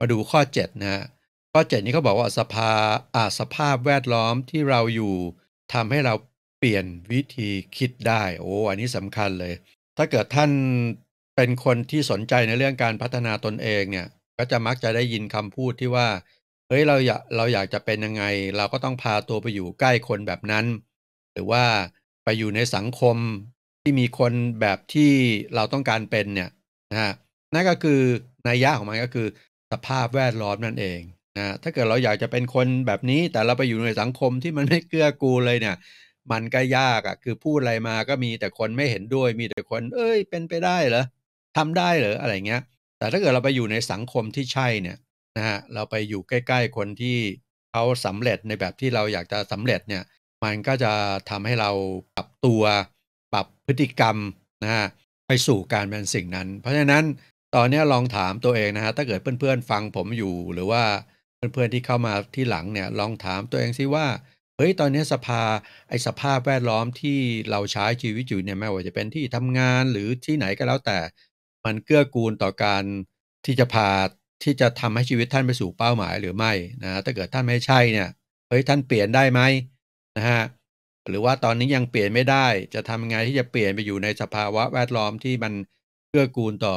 มาดูข้อ7นะฮะข้อ7นี้เขาบอกว่าสภาอาสภาพแวดล้อมที่เราอยู่ทำให้เราเปลี่ยนวิธีคิดได้ โอ้อันนี้สำคัญเลย ถ้าเกิดท่านเป็นคนที่สนใจในเรื่องการพัฒนาตนเองเนี่ย ก็จะมักจะได้ยินคำพูดที่ว่าเฮ้ยเราอยากเราอยากจะเป็นยังไง เราก็ต้องพาตัวไปอยู่ใกล้คนแบบนั้นหรือว่าไปอยู่ในสังคมที่มีคนแบบที่เราต้องการเป็นเนี่ยนะฮะนั่นก็คือนัยยะของมันก็คือภาพแวดล้อมนั่นเองนะถ้าเกิดเราอยากจะเป็นคนแบบนี้ แต่เราไปอยู่ในสังคมที่มันไม่เกื้อกูลเลยเนี่ย มันก็ยากอะ่ะ คือพูดอะไรมาก็มีแต่คนไม่เห็นด้วย มีแต่คน เอ้ย เป็นไปได้เหรอทำได้เหรออะไรเงี้ย แต่ถ้าเกิดเราไปอยู่ในสังคมที่ใช่เนี่ยนะฮะเราไปอยู่ใกล้ๆ คนที่เขาสำเร็จในแบบที่เราอยากจะสำเร็จเนี่ย มันก็จะทำให้เราปรับตัวปรับพฤติกรรมนะฮะไปสู่การเป็นสิ่งนั้น เพราะฉะนั้นตอนนี้ลองถามตัวเองนะฮะ ถ้าเกิดเพื่อนๆ ฟังผมอยู่หรือว่าเพื่อนๆที่เข้ามาที่หลังเนี่ยลองถามตัวเองซิว่าเฮ้ยตอนนี้สภาไอสภาพแวดล้อมที่เราใช้ชีวิตอยู่เนี่ยไม่ว่าจะเป็นที่ทำงานหรือที่ไหนก็แล้วแต่ มันเกื้อกูลต่อการ ที่จะพาที่จะทำให้ชีวิตท่านไปสู่เป้าหมายหรือไม่นะถ้าเกิดท่านไม่ใช่เนี่ยเฮ้ยท่านเปลี่ยนได้ไหมนะฮะหรือว่าตอนนี้ยังเปลี่ยนไม่ได้จะทำไงที่จะเปลี่ยนไปอยู่ในสภาวะแวดล้อมที่มันเกื้อกูลต่อ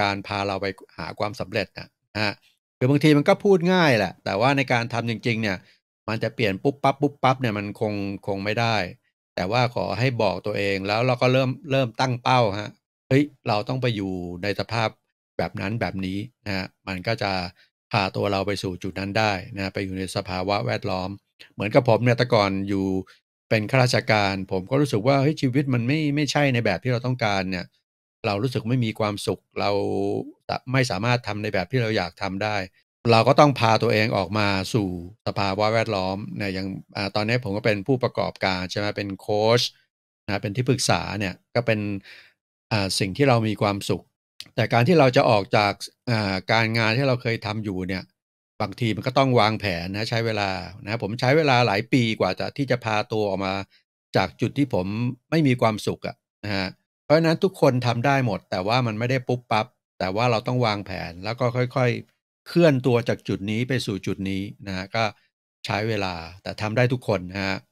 การพาเราไปหาความสำเร็จนะฮะคือบางทีมันก็พูดง่ายแหละ แต่ว่าในการทำจริงๆเนี่ย มันจะเปลี่ยนปุ๊บปั๊บปุ๊บปั๊บเนี่ยมันคงคงไม่ได้ แต่ว่าขอให้บอกตัวเองแล้วเราก็เริ่มเริ่มตั้งเป้าฮะ เฮ้ยเราต้องไปอยู่ในสภาพแบบนั้นแบบนี้นะฮะ มันก็จะพาตัวเราไปสู่จุดนั้นได้นะ ไปอยู่ในสภาวะแวดล้อม เหมือนกับผมเนี่ยแต่ก่อนอยู่เป็นข้าราชการผมก็รู้สึกว่าเฮ้ยชีวิตมันไม่ไม่ใช่ในแบบที่เราต้องการเนี่ยเรารู้สึกไม่มีความสุข เราไม่สามารถทำในแบบที่เราอยากทำได้ เราก็ต้องพาตัวเองออกมาสู่สภาวะแวดล้อมเนี่ยอย่างตอนนี้ผมก็เป็นผู้ประกอบการใช่ไหมเป็นโค้ชนะเป็นที่ปรึกษาเนี่ยก็เป็นสิ่งที่เรามีความสุข แต่การที่เราจะออกจากการงานที่เราเคยทำอยู่เนี่ย บางทีมันก็ต้องวางแผนนะใช้เวลานะ ผมใช้เวลาหลายปีกว่าจะที่จะพาตัวออกมาจากจุดที่ผมไม่มีความสุขอะนะฮะเพราะนั้นทุกคนทำได้หมด แต่ว่ามันไม่ได้ปุ๊บ ปับ๊บ แต่ว่าเราต้องวางแผนแล้วก็ค่อยๆ เคลื่อนตัวจากจุดนี้ไปสู่จุดนี้นะก็ใช้เวลาแต่ทำได้ทุกคนนะฮะ